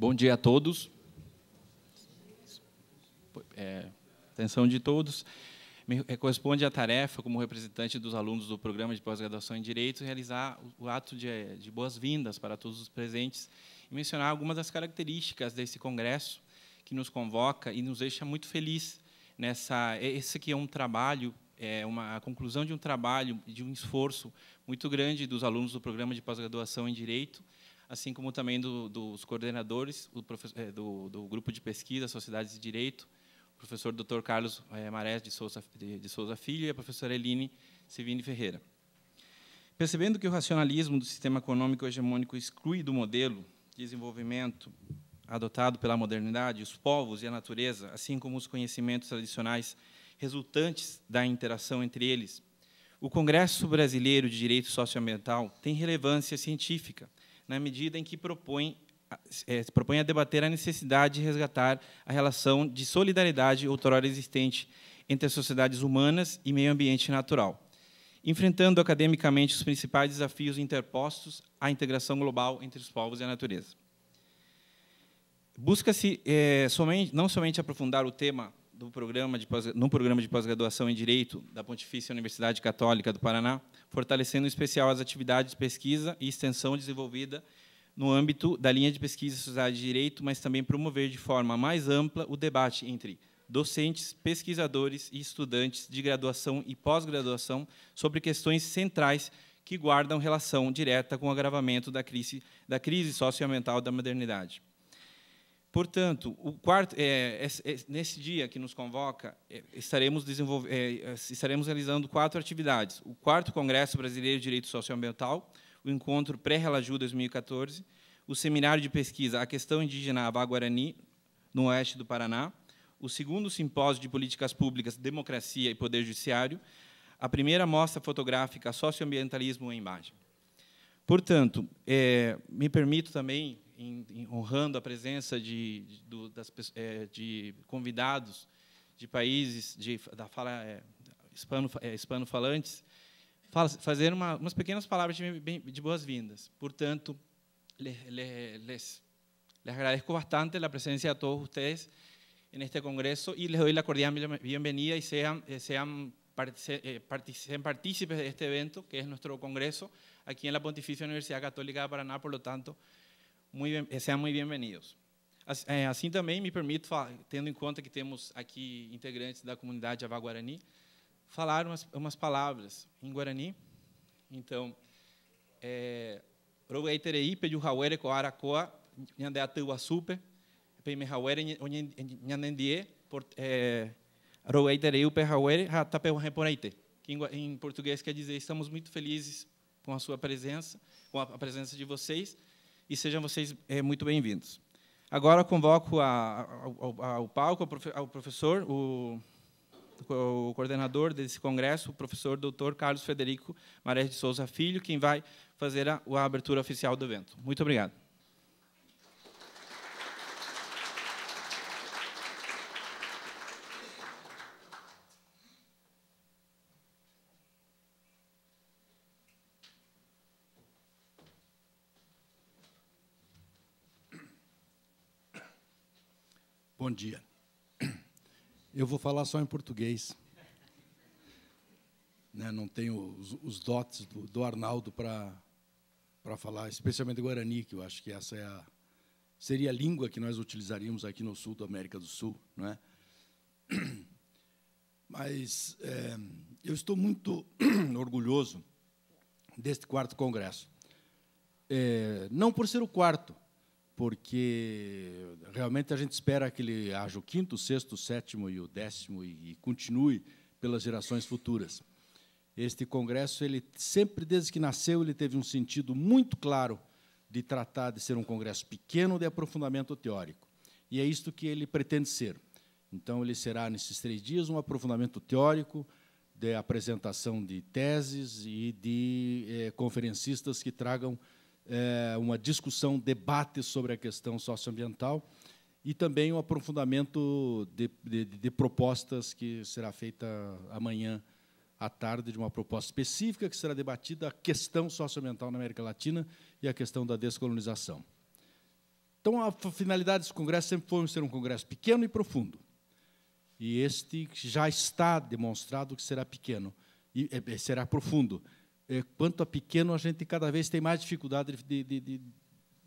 Bom dia a todos. É, atenção de todos. Me corresponde a tarefa, como representante dos alunos do programa de pós-graduação em Direito, realizar o ato de, de boas-vindas para todos os presentes e mencionar algumas das características desse congresso que nos convoca e nos deixa muito feliz nessa. Esse aqui é um trabalho, é uma a conclusão de um trabalho, de um esforço muito grande dos alunos do programa de pós-graduação em Direito assim como também do, dos coordenadores do, é, do, do, grupo de pesquisa Sociedades de Direito, o professor Dr. Carlos é, Marés de Souza, de, de Souza Filho e a professora Eline Sevini Ferreira. Percebendo que o racionalismo do sistema econômico hegemônico exclui do modelo de desenvolvimento adotado pela modernidade os povos e a natureza, assim como os conhecimentos tradicionais resultantes da interação entre eles, o Congresso Brasileiro de Direito Socioambiental tem relevância científica na medida em que propõe é, propõe a debater a necessidade de resgatar a relação de solidariedade outrora existente entre as sociedades humanas e meio ambiente natural, enfrentando academicamente os principais desafios interpostos à integração global entre os povos e a natureza. Busca-se é, não somente aprofundar o tema do programa de pós, no programa de pós-graduação em Direito da Pontifícia Universidade Católica do Paraná, fortalecendo em especial as atividades de pesquisa e extensão desenvolvida no âmbito da linha de pesquisa e sociedade de direito, mas também promover de forma mais ampla o debate entre docentes, pesquisadores e estudantes de graduação e pós-graduação sobre questões centrais que guardam relação direta com o agravamento da crise, da crise socioambiental da modernidade. Portanto, quarto, é, é, é, nesse dia que nos convoca, é, estaremos, é, é, estaremos, realizando quatro atividades. O quarto Congresso Brasileiro de Direito Socioambiental, o encontro pré-Relaju 2014, o seminário de pesquisa A Questão Indígena Guarani no oeste do Paraná, o segundo simpósio de políticas públicas, democracia e poder judiciário, a primeira mostra fotográfica Socioambientalismo em Imagem. Portanto, me permito também em, em, honrando a presença de, de, das, é, de convidados de países de, da fala é, hispano, é, fazer uma, umas pequenas palavras de, de boas-vindas. Portanto, le, le, les, les bastante a presença de todos vocês neste congresso e lhes les doy cordial bienvenida vinda sejam, sejam sejam partícipes deste evento, que é nosso congresso aqui na la Pontificia Católica de Paraná. Por lo tanto, Muy sejam muito bem-vindos. É, assim também me permito, tendo em conta que temos aqui integrantes da comunidade Avá Guarani, falar umas, umas palavras em Guarani. Então, é, Rogai terei pediu hawere ko arakoa nyande Peime supe pe me hawere nyanendie por é, rogai hawere hatape reponeite que em português quer dizer estamos muito felizes com a sua presença, com a presença de vocês e sejam vocês é, muito bem-vindos. Agora convoco a, a, ao, ao, palco o professor, o, o, coordenador desse congresso, o professor Dr. Carlos Federico Marés de Souza Filho, quem vai fazer a, a abertura oficial do evento. Muito obrigado. Bom dia. Eu vou falar só em português. Né, não tenho os, os dotes do, do Arnaldo para falar, especialmente Guarani, que eu acho que essa é a, seria a língua que nós utilizaríamos aqui no sul da América do Sul. Não é? Mas é, eu estou muito orgulhoso deste quarto congresso. É, não por ser o quarto, porque realmente a gente espera que ele haja o quinto, o sexto, o sétimo e o décimo e, e continue pelas gerações futuras. Este congresso, ele sempre desde que nasceu, ele teve um sentido muito claro de tratar de ser um congresso pequeno de aprofundamento teórico. E é isto que ele pretende ser. Então, ele será, nesses três dias, um aprofundamento teórico, de apresentação de teses e de eh, conferencistas que tragam é, uma discussão, debate sobre a questão socioambiental e também um aprofundamento de, de, de propostas que será feita amanhã à tarde de uma proposta específica que será debatida a questão socioambiental na América Latina e a questão da descolonização. Então, a finalidade desse congresso sempre foi ser um congresso pequeno e profundo. E este já está demonstrado que será pequeno e será profundo é, quanto a pequeno, a gente cada vez tem mais dificuldade de, de, de,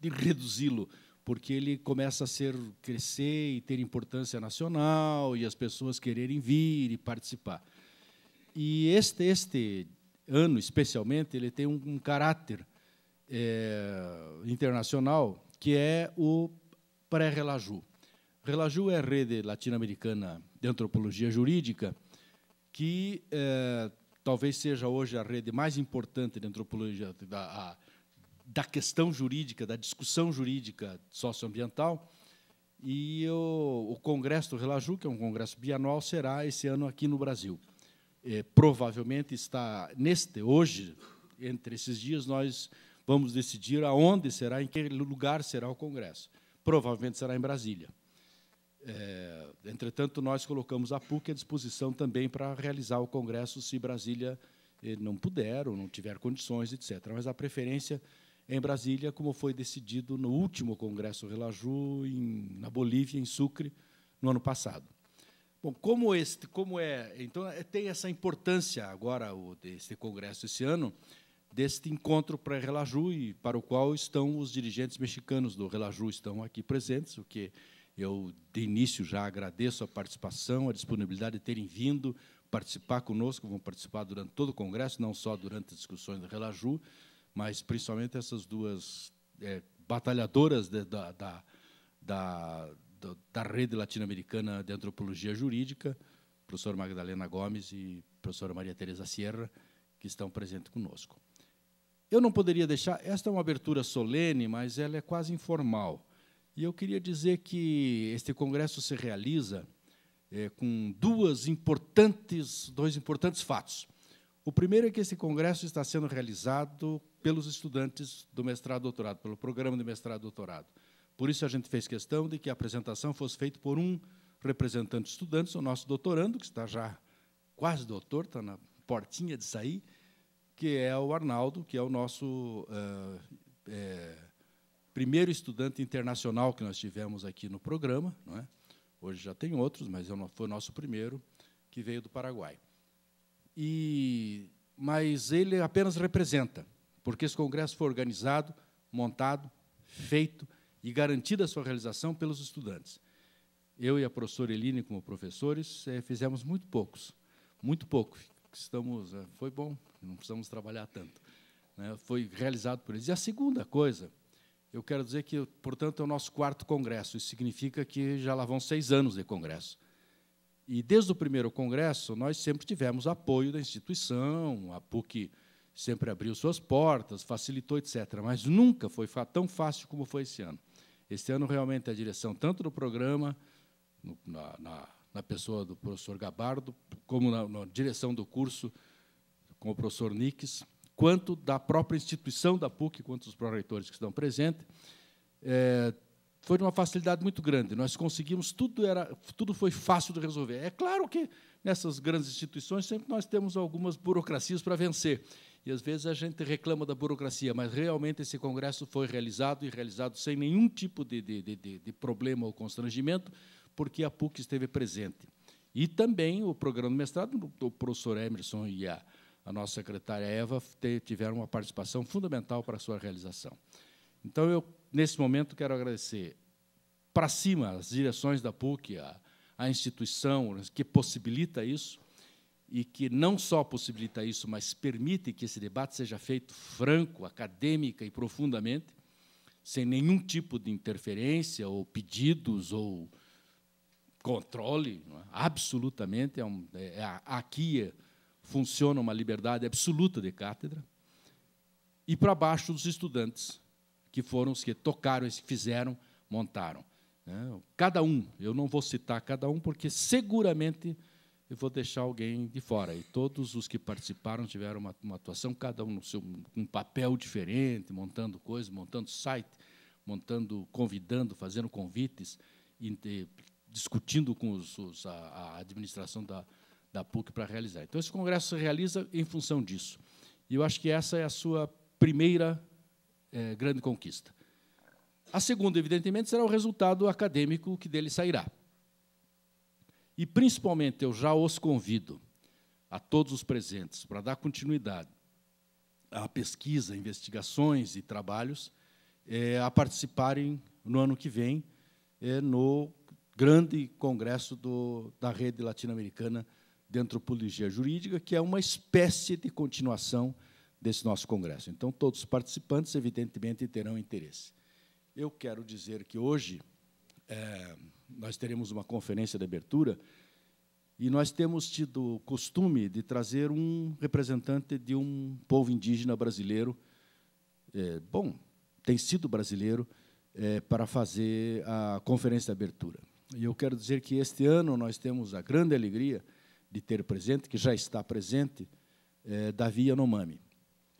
de reduzi-lo, porque ele começa a ser crescer e ter importância nacional e as pessoas quererem vir e participar. E este este ano especialmente ele tem um, um caráter é, internacional que é o pré-relaju. Relaju é a rede latino-americana de antropologia jurídica que é, talvez seja hoje a rede mais importante de antropologia da, a, da questão jurídica, da discussão jurídica socioambiental. E o, o Congresso do Relaju, que é um congresso bianual, será esse ano aqui no Brasil. É, provavelmente está neste hoje, entre esses dias, nós vamos decidir aonde será, em que lugar será o congresso. Provavelmente será em Brasília. É, entretanto, nós colocamos a PUC à disposição também para realizar o congresso se Brasília eh, não puder ou não tiver condições, etc. Mas a preferência é em Brasília, como foi decidido no último congresso Relaju, em, na Bolívia, em Sucre, no ano passado. Bom, como este, como é, então é, tem essa importância agora o deste congresso esse ano deste encontro para Relaju e para o qual estão os dirigentes mexicanos do Relaju estão aqui presentes, o que eu, de início, já agradeço a participação, a disponibilidade de terem vindo participar conosco, vão participar durante todo o Congresso, não só durante as discussões da Relaju, mas principalmente essas duas é, batalhadoras de, da, da, da, da rede latino-americana de antropologia jurídica, professora Magdalena Gomes e professora Maria Teresa Sierra, que estão presentes conosco. Eu não poderia deixar, esta é uma abertura solene, mas ela é quase informal. E eu queria dizer que este congresso se realiza é, com duas importantes, dois importantes fatos. O primeiro é que esse congresso está sendo realizado pelos estudantes do mestrado e doutorado, pelo programa de mestrado e doutorado. Por isso, a gente fez questão de que a apresentação fosse feita por um representante de estudantes, o nosso doutorando, que está já quase doutor, está na portinha de sair, que é o Arnaldo, que é o nosso uh, primeiro estudante internacional que nós tivemos aqui no programa. Não é? Hoje já tem outros, mas é foi o nosso primeiro, que veio do Paraguai. E, mas ele apenas representa, porque esse congresso foi organizado, montado, feito e garantida a sua realização pelos estudantes. Eu e a professora Eline, como professores, eh, fizemos muito poucos, muito pouco. Estamos, eh, foi bom, não precisamos trabalhar tanto. Né? Foi realizado por eles. E a segunda coisa eu quero dizer que, portanto, é o nosso quarto congresso. Isso significa que já lá vão seis anos de congresso. E desde o primeiro congresso, nós sempre tivemos apoio da instituição, a PUC sempre abriu suas portas, facilitou, etc. Mas nunca foi tão fácil como foi esse ano. Este ano, realmente, a direção, tanto do programa, no, na, na, na, pessoa do professor Gabardo, como na, na direção do curso, com o professor Nix, quanto da própria instituição da PUC, quanto dos pró-reitores que estão presentes, é, foi de uma facilidade muito grande. Nós conseguimos, tudo, era, tudo foi fácil de resolver. É claro que nessas grandes instituições sempre nós temos algumas burocracias para vencer. E às vezes a gente reclama da burocracia, mas realmente esse congresso foi realizado e realizado sem nenhum tipo de, de, de, de problema ou constrangimento, porque a PUC esteve presente. E também o programa de mestrado, o professor Emerson e a, a nossa secretária Eva, tiveram uma participação fundamental para a sua realização. Então, eu, nesse momento, quero agradecer para cima as direções da PUC, a, a instituição que possibilita isso, e que não só possibilita isso, mas permite que esse debate seja feito franco, acadêmica e profundamente, sem nenhum tipo de interferência ou pedidos ou controle, é? absolutamente. É um, é, é aqui é funciona uma liberdade absoluta de cátedra, e para baixo dos estudantes, que foram os que tocaram, os que fizeram, montaram. Né? Cada um, eu não vou citar cada um, porque seguramente eu vou deixar alguém de fora. E todos os que participaram tiveram uma, uma atuação, cada um no seu um papel diferente, montando coisas, montando site, montando, convidando, fazendo convites, e, e, discutindo com os, os, a, a administração da, da PUC para realizar. Então, esse congresso se realiza em função disso. E eu acho que essa é a sua primeira eh, grande conquista. A segunda, evidentemente, será o resultado acadêmico que dele sairá. E, principalmente, eu já os convido, a todos os presentes, para dar continuidade à pesquisa, investigações e trabalhos, eh, a participarem no ano que vem eh, no grande congresso do, da rede latino-americana de antropologia jurídica, que é uma espécie de continuação desse nosso congresso. Então, todos os participantes, evidentemente, terão interesse. Eu quero dizer que hoje é, nós teremos uma conferência de abertura e nós temos tido o costume de trazer um representante de um povo indígena brasileiro, é, bom, tem sido brasileiro, é, para fazer a conferência de abertura. E eu quero dizer que este ano nós temos a grande alegria de ter presente, que já está presente, é Davi Yanomami.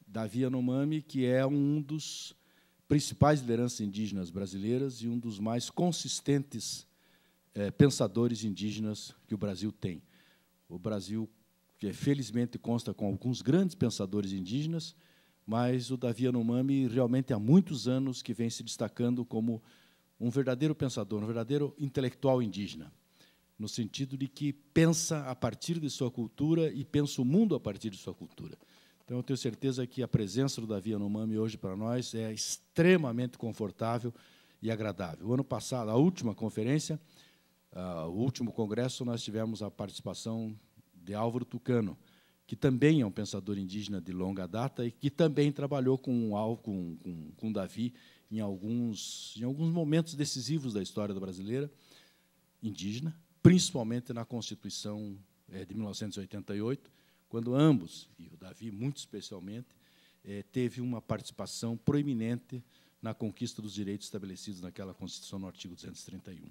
Davi Yanomami, que é um dos principais lideranças indígenas brasileiras e um dos mais consistentes é, pensadores indígenas que o Brasil tem. O Brasil, que felizmente consta com alguns grandes pensadores indígenas, mas o Davi Yanomami realmente há muitos anos que vem se destacando como um verdadeiro pensador, um verdadeiro intelectual indígena no sentido de que pensa a partir de sua cultura e pensa o mundo a partir de sua cultura. Então, eu tenho certeza que a presença do Davi Anomami hoje para nós é extremamente confortável e agradável. O ano passado, a última conferência, uh, o último congresso, nós tivemos a participação de Álvaro Tucano, que também é um pensador indígena de longa data e que também trabalhou com, com, com, com Davi em alguns, em alguns momentos decisivos da história brasileira indígena, principalmente na Constituição eh, de 1988, quando ambos, e o Davi muito especialmente, eh, teve uma participação proeminente na conquista dos direitos estabelecidos naquela Constituição no artigo 231.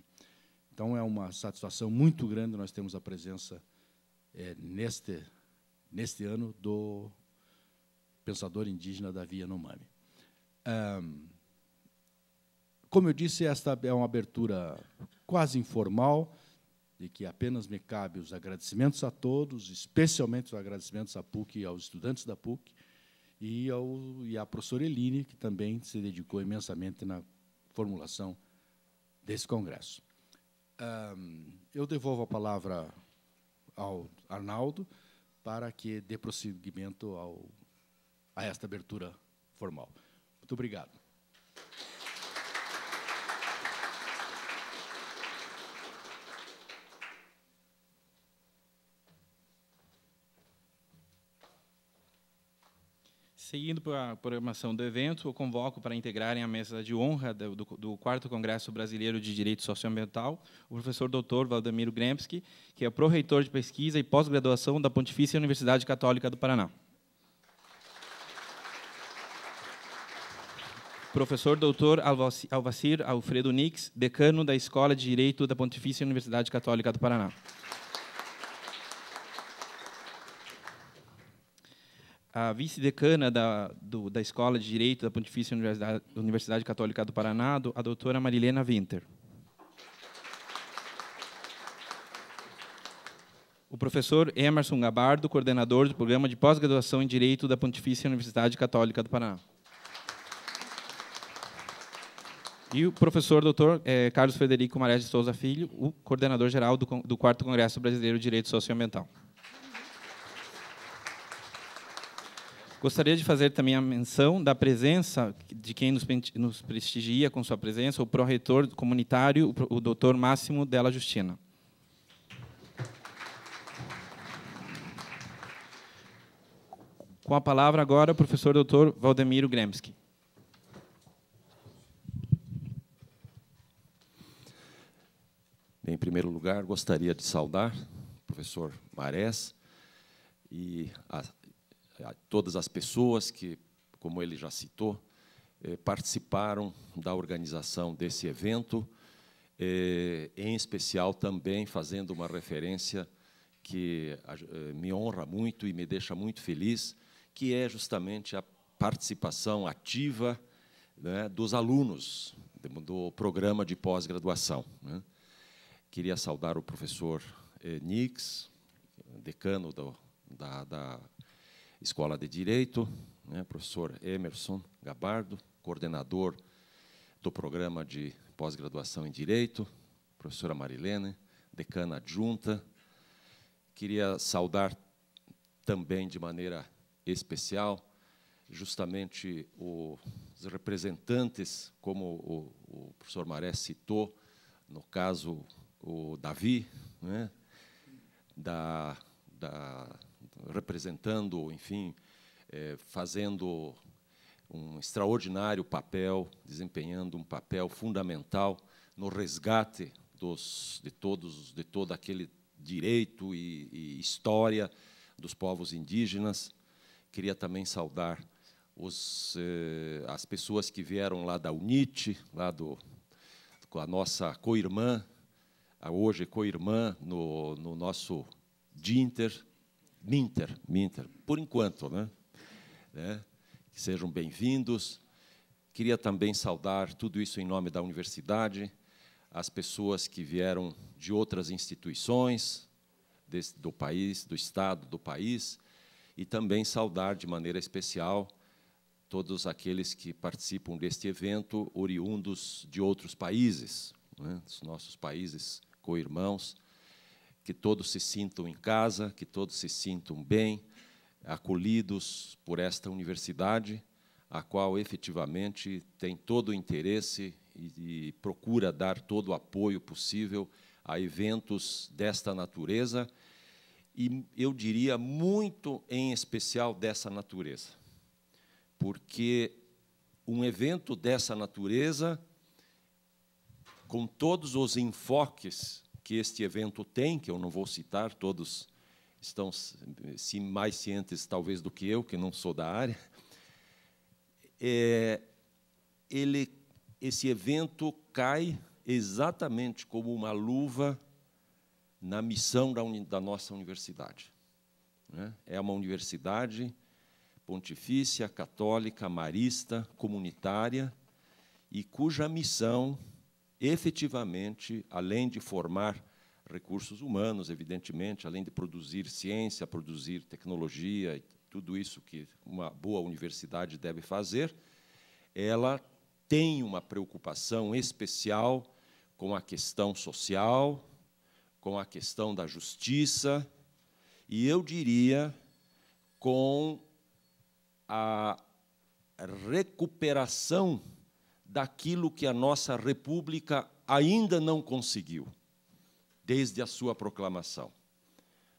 Então, é uma satisfação muito grande nós temos a presença é, neste, neste ano do pensador indígena Davi Anomami. Um, como eu disse, esta é uma abertura quase informal, de que apenas me cabe os agradecimentos a todos, especialmente os agradecimentos à PUC e aos estudantes da PUC, e, ao, e à professora Eline, que também se dedicou imensamente na formulação desse congresso. eu devolvo a palavra ao Arnaldo para que dê prosseguimento ao, a esta abertura formal. Muito obrigado. Seguindo para a programação do evento, eu convoco para integrarem a mesa de honra do, do 4 Congresso Brasileiro de Direito Socioambiental o professor doutor Valdemiro Gremski, que é pró-reitor de pesquisa e pós-graduação da Pontifícia Universidade Católica do Paraná. Professor doutor Alvacir Alfredo Nix, decano da Escola de Direito da Pontifícia Universidade Católica do Paraná. a vice-decana da, da Escola de Direito da Pontifícia Universidade, Universidade Católica do Paraná, a doutora Marilena Winter. O professor Emerson Gabardo, coordenador do Programa de Pós-Graduação em Direito da Pontifícia Universidade Católica do Paraná. E o professor doutor eh, Carlos Frederico Marés de Souza Filho, o coordenador-geral do, do 4 Congresso Brasileiro de Direito Socioambiental. Gostaria de fazer também a menção da presença de quem nos prestigia com sua presença, o pró-reitor comunitário, o doutor Máximo Della Justina. Com a palavra agora o professor doutor Valdemiro Gremski. Em primeiro lugar, gostaria de saudar o professor Marés e a todas as pessoas que, como ele já citou, eh, participaram da organização desse evento, eh, em especial também fazendo uma referência que eh, me honra muito e me deixa muito feliz, que é justamente a participação ativa né, dos alunos do programa de pós-graduação. Né. Queria saudar o professor Nix, decano do, da, da Escola de Direito, né, professor Emerson Gabardo, coordenador do programa de pós-graduação em Direito, professora Marilene, decana adjunta. Queria saudar também de maneira especial justamente os representantes, como o, o professor Maré citou, no caso o Davi, né, da, da representando, enfim, é, fazendo um extraordinário papel, desempenhando um papel fundamental no resgate dos, de todos, de todo aquele direito e, e história dos povos indígenas. Queria também saudar os, eh, as pessoas que vieram lá da UNIT, lá do, com a nossa co-irmã, hoje co-irmã no, no nosso DINTER, Minter, Minter, por enquanto, né? né? Que sejam bem-vindos. Queria também saudar tudo isso em nome da universidade, as pessoas que vieram de outras instituições desse, do país, do estado, do país, e também saudar de maneira especial todos aqueles que participam deste evento, oriundos de outros países, né? dos nossos países co-irmãos que todos se sintam em casa, que todos se sintam bem, acolhidos por esta universidade, a qual efetivamente tem todo o interesse e, e procura dar todo o apoio possível a eventos desta natureza, e eu diria muito em especial dessa natureza, porque um evento dessa natureza, com todos os enfoques que este evento tem, que eu não vou citar, todos estão sim, mais cientes talvez do que eu, que não sou da área, é, ele, esse evento cai exatamente como uma luva na missão da, da nossa universidade. Né? É uma universidade pontifícia, católica, marista, comunitária, e cuja missão, efetivamente, além de formar recursos humanos, evidentemente, além de produzir ciência, produzir tecnologia, e tudo isso que uma boa universidade deve fazer, ela tem uma preocupação especial com a questão social, com a questão da justiça e eu diria com a recuperação daquilo que a nossa república ainda não conseguiu desde a sua proclamação.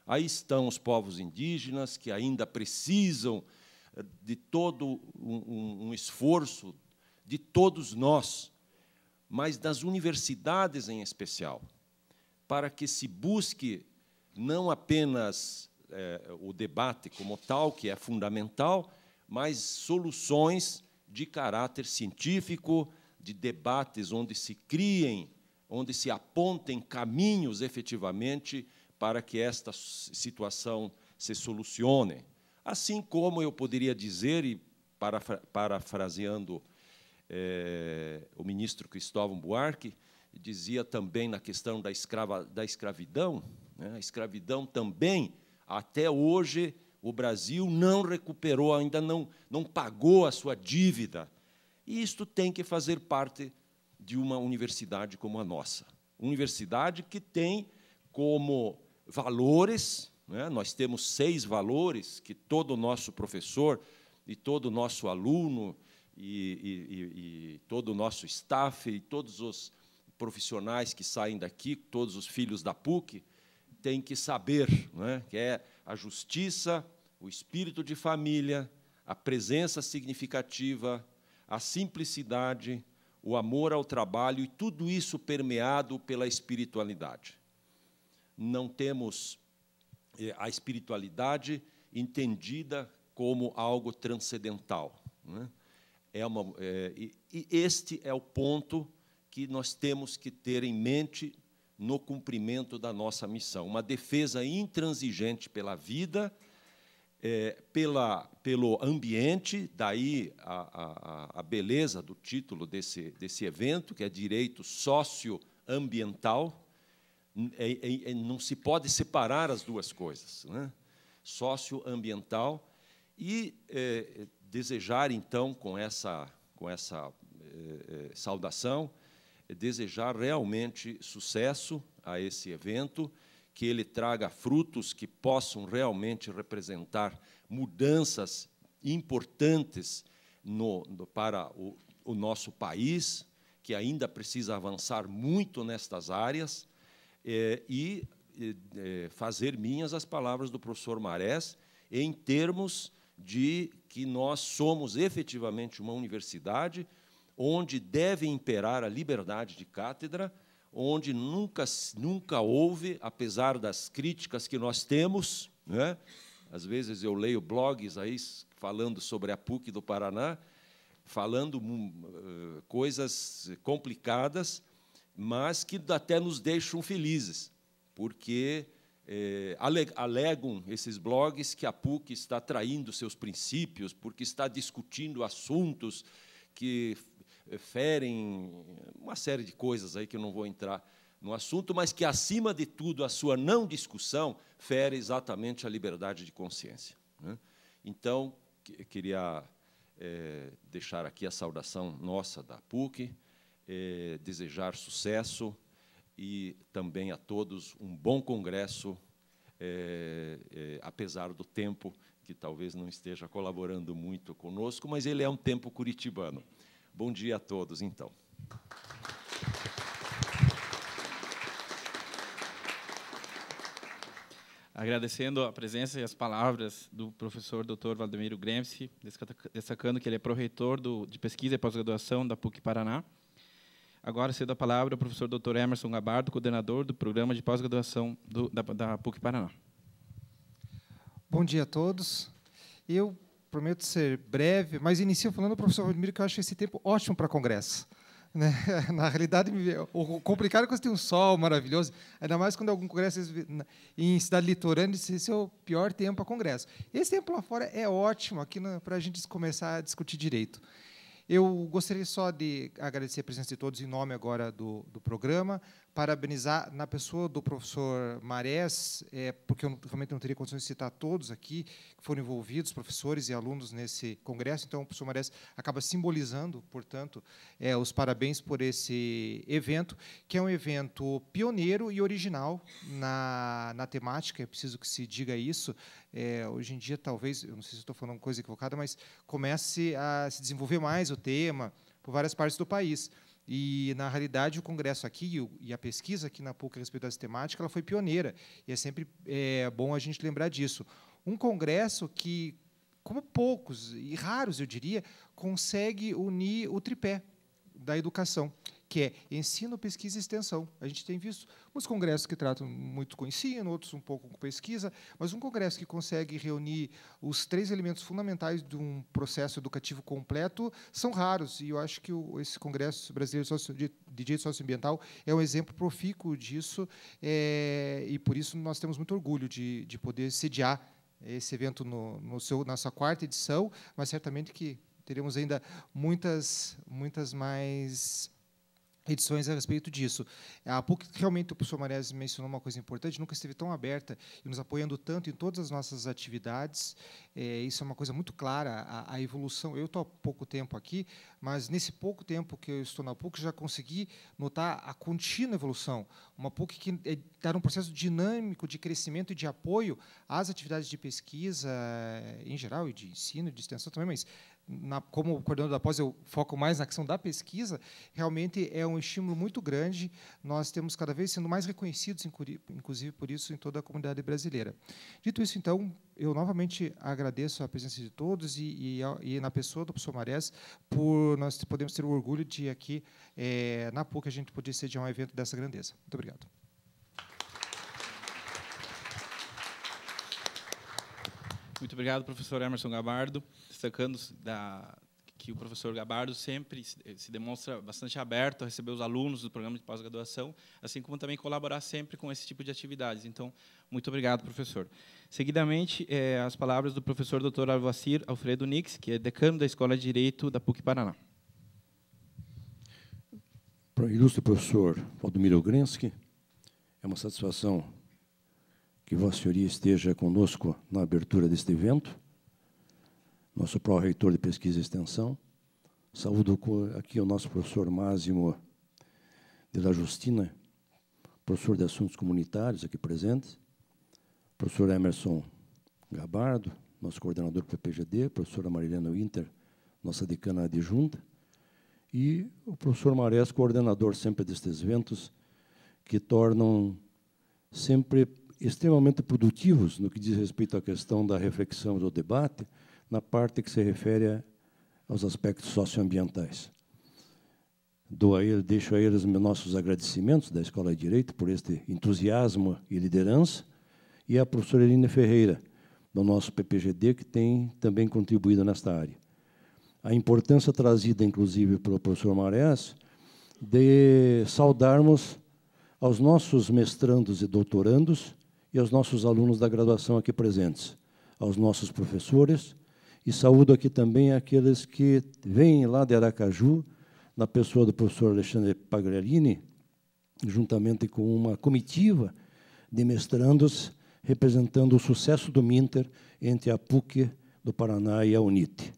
Aí estão os povos indígenas que ainda precisam eh, de todo um, um esforço de todos nós, mas das universidades em especial, para que se busque não apenas é, o debate como tal, que é fundamental, mas soluções de caráter científico, de debates onde se criem onde se apontem caminhos efetivamente para que esta situação se solucione. Assim como eu poderia dizer, e parafra parafraseando é, o ministro Cristóvão Buarque, dizia também na questão da, escrava, da escravidão, né, a escravidão também, até hoje, o Brasil não recuperou, ainda não, não pagou a sua dívida. E isto tem que fazer parte de uma universidade como a nossa. Universidade que tem como valores, né? nós temos seis valores que todo nosso professor e todo nosso aluno e, e, e todo o nosso staff e todos os profissionais que saem daqui, todos os filhos da PUC, têm que saber, né? que é a justiça, o espírito de família, a presença significativa, a simplicidade, o amor ao trabalho e tudo isso permeado pela espiritualidade. Não temos eh, a espiritualidade entendida como algo transcendental. Né? É uma, é, e este é o ponto que nós temos que ter em mente no cumprimento da nossa missão. Uma defesa intransigente pela vida é, pela, pelo ambiente, daí a, a, a, beleza do título desse, desse evento, que é direito socioambiental. É, é, é não se pode separar as duas coisas, né? socioambiental e é, desejar então com essa com essa é, saudação desejar realmente sucesso a esse evento que ele traga frutos que possam realmente representar mudanças importantes no, no, para o, o nosso país, que ainda precisa avançar muito nestas áreas, eh, e eh, eh, fazer minhas as palavras do professor Marés em termos de que nós somos efetivamente uma universidade onde deve imperar a liberdade de cátedra onde nunca, nunca houve, apesar das críticas que nós temos, né? às vezes eu leio blogs aí falando sobre a PUC do Paraná, falando uh, coisas complicadas, mas que até nos deixam felizes, porque eh, alegam esses blogs que a PUC está traindo seus princípios, porque está discutindo assuntos que eh, ferem, uma série de coisas aí que eu não vou entrar no assunto, mas que, acima de tudo, a sua não discussão fere exatamente a liberdade de consciência. Né? Então, eu queria eh, deixar aqui a saudação nossa da PUC, eh, desejar sucesso e também a todos um bom congresso, apesar do tempo que talvez não esteja colaborando muito conosco, mas ele é um tempo curitibano. Bom dia a todos, então. Agradecendo a presença e as palavras do professor Dr. Valdemiro Gremsi, destacando que ele é pró-reitor de pesquisa e pós-graduação da PUC Paraná. Agora cedo a palavra ao professor Dr. Emerson Gabardo, coordenador do programa de pós-graduação da, da PUC Paraná. Bom dia a todos. Eu prometo ser breve, mas inicio falando ao professor Rodrigo, que eu acho esse tempo ótimo para congresso. Né? Na realidade, o complicado é você tem um sol maravilhoso, ainda mais quando algum congresso em cidade litorânea, esse é o pior tempo para congresso. Esse tempo lá fora é ótimo aqui para a gente começar a discutir direito. Eu gostaria só de agradecer a presença de todos em nome agora do, do programa, parabenizar na pessoa do professor Marés, é, porque eu realmente não teria condições de citar todos aqui que foram envolvidos, professores e alunos nesse congresso. Então, o professor Marés acaba simbolizando, portanto, é, os parabéns por esse evento, que é um evento pioneiro e original na, na temática. É preciso que se diga isso. É, hoje em dia, talvez, eu não sei se estou falando coisa equivocada, mas comece a se desenvolver mais o tema por várias partes do país. E, na realidade, o Congresso aqui e a pesquisa aqui na PUC a respeito dessa temática ela foi pioneira. E é sempre é, bom a gente lembrar disso. Um Congresso que, como poucos e raros, eu diria, consegue unir o tripé da educação que é ensino, pesquisa e extensão. A gente tem visto uns congressos que tratam muito com ensino, outros um pouco com pesquisa, mas um congresso que consegue reunir os três elementos fundamentais de um processo educativo completo são raros, e eu acho que o, esse Congresso Brasileiro de, de Direito Socioambiental é um exemplo profícuo disso, é, e por isso nós temos muito orgulho de, de poder sediar esse evento no, no seu, na sua quarta edição, mas certamente que teremos ainda muitas, muitas mais edições a respeito disso. A PUC, realmente, o professor Marés mencionou uma coisa importante, nunca esteve tão aberta e nos apoiando tanto em todas as nossas atividades. É, isso é uma coisa muito clara, a, a evolução. Eu estou há pouco tempo aqui, mas nesse pouco tempo que eu estou na PUC, já consegui notar a contínua evolução. Uma PUC que está é, tá num processo dinâmico de crescimento e de apoio às atividades de pesquisa em geral, e de ensino, de extensão também, mas na, como coordenador da pós, eu foco mais na questão da pesquisa, realmente é um estímulo muito grande. Nós temos cada vez sendo mais reconhecidos, inclusive por isso, em toda a comunidade brasileira. Dito isso, então, eu novamente agradeço a presença de todos e, e, e na pessoa do professor Marés, por nós podemos ter o orgulho de aqui, é, na PUC, a gente poder sediar um evento dessa grandeza. Muito obrigado. Muito obrigado, professor Emerson Gabardo destacando da, que o professor Gabardo sempre eh, se demonstra bastante aberto a receber os alunos do programa de pós-graduação, assim como também colaborar sempre com esse tipo de atividades. Então, muito obrigado, professor. Seguidamente, eh, as palavras do professor Dr. Alvacir Alfredo Nix, que é decano da Escola de Direito da PUC Paraná. Para o ilustre professor Valdomiro Grensky, é uma satisfação que Vossa Senhoria esteja conosco na abertura deste evento nosso pró-reitor de pesquisa e extensão. Saúdo aqui o nosso professor Mázimo de la Justina, professor de assuntos comunitários aqui presente, professor Emerson Gabardo, nosso coordenador para o PGD, professora Marilena Winter, nossa decana adjunta, e o professor Marés, coordenador sempre destes eventos, que tornam sempre extremamente produtivos no que diz respeito à questão da reflexão e do debate, na parte que se refere aos aspectos socioambientais. Dou a ele, deixo a eles nossos agradecimentos da Escola de Direito por este entusiasmo e liderança, e à professora Elina Ferreira, do nosso PPGD, que tem também contribuído nesta área. A importância trazida, inclusive, pelo professor Marés, de saudarmos aos nossos mestrandos e doutorandos e aos nossos alunos da graduação aqui presentes, aos nossos professores, e saúdo aqui também aqueles que vêm lá de Aracaju, na pessoa do professor Alexandre Pagliarini, juntamente com uma comitiva de mestrandos representando o sucesso do Minter entre a PUC do Paraná e a UNIT.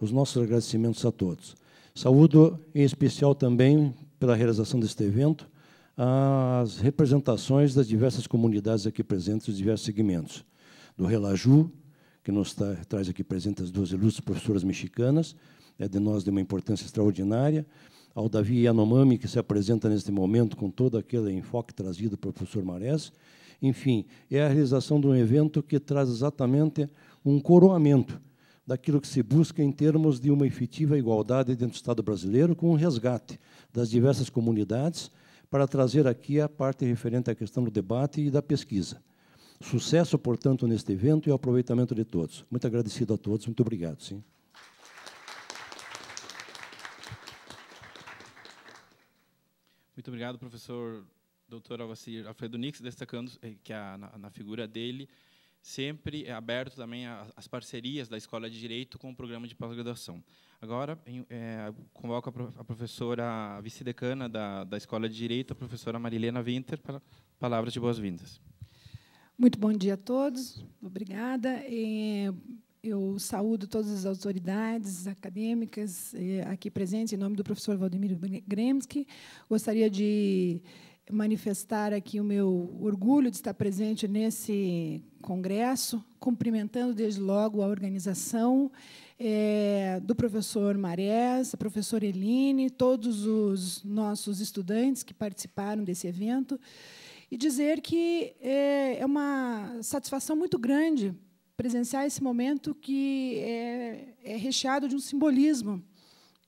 Os nossos agradecimentos a todos. Saúdo em especial também pela realização deste evento as representações das diversas comunidades aqui presentes, os diversos segmentos, do Relaju, que nos traz aqui presente as duas ilustres professoras mexicanas, é de nós de uma importância extraordinária, ao Davi Yanomami, que se apresenta neste momento com todo aquele enfoque trazido pelo professor Marés. Enfim, é a realização de um evento que traz exatamente um coroamento daquilo que se busca em termos de uma efetiva igualdade dentro do Estado brasileiro, com um resgate das diversas comunidades, para trazer aqui a parte referente à questão do debate e da pesquisa. Sucesso, portanto, neste evento e o aproveitamento de todos. Muito agradecido a todos, muito obrigado. Sim. Muito obrigado, professor Dr. Alvacir Alfredo Nix, destacando eh, que a, na, na figura dele sempre é aberto também às parcerias da Escola de Direito com o programa de pós-graduação. Agora, em, é, convoco a, professora vice-decana da, da Escola de Direito, a professora Marilena Winter, para palavras de boas-vindas. Muito bom dia a todos. Obrigada. Eu saúdo todas as autoridades acadêmicas eh, aqui presentes em nome do professor Valdemiro Gremski. Gostaria de manifestar aqui o meu orgulho de estar presente nesse congresso, cumprimentando desde logo a organização é, do professor Marés, a professora Eline, todos os nossos estudantes que participaram desse evento e dizer que é, é, uma satisfação muito grande presenciar esse momento que é, é recheado de um simbolismo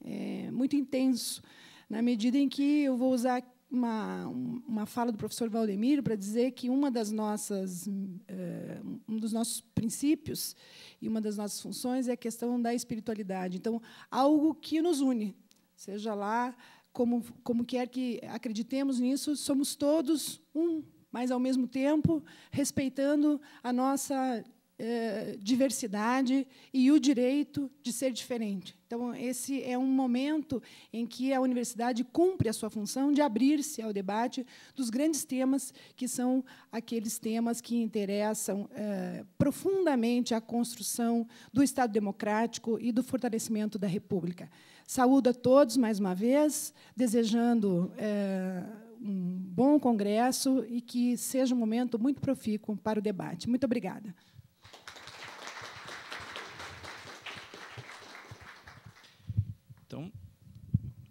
é, muito intenso, na medida em que eu vou usar uma, uma fala do professor Valdemiro para dizer que uma das nossas é, um dos nossos princípios e uma das nossas funções é a questão da espiritualidade. Então, algo que nos une, seja lá como, como quer que acreditemos nisso, somos todos um, mas, ao mesmo tempo, respeitando a nossa eh, diversidade e o direito de ser diferente. Então, esse é um momento em que a universidade cumpre a sua função de abrir-se ao debate dos grandes temas, que são aqueles temas que interessam eh, profundamente a construção do Estado democrático e do fortalecimento da República. Saúdo a todos mais uma vez, desejando. Eh, um bom congresso e que seja um momento muito profícuo para o debate. Muito obrigada.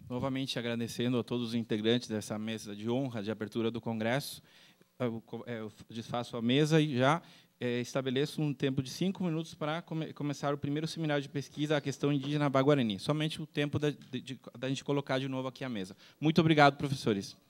Novamente agradecendo a todos os integrantes dessa mesa de honra de abertura do Congresso. Eu, é, desfaço a mesa e já é, estabeleço um tempo de cinco minutos para começar o primeiro seminário de pesquisa à questão indígena Baguarani. Somente o tempo da gente colocar de novo aqui a mesa. Muito obrigado, professores.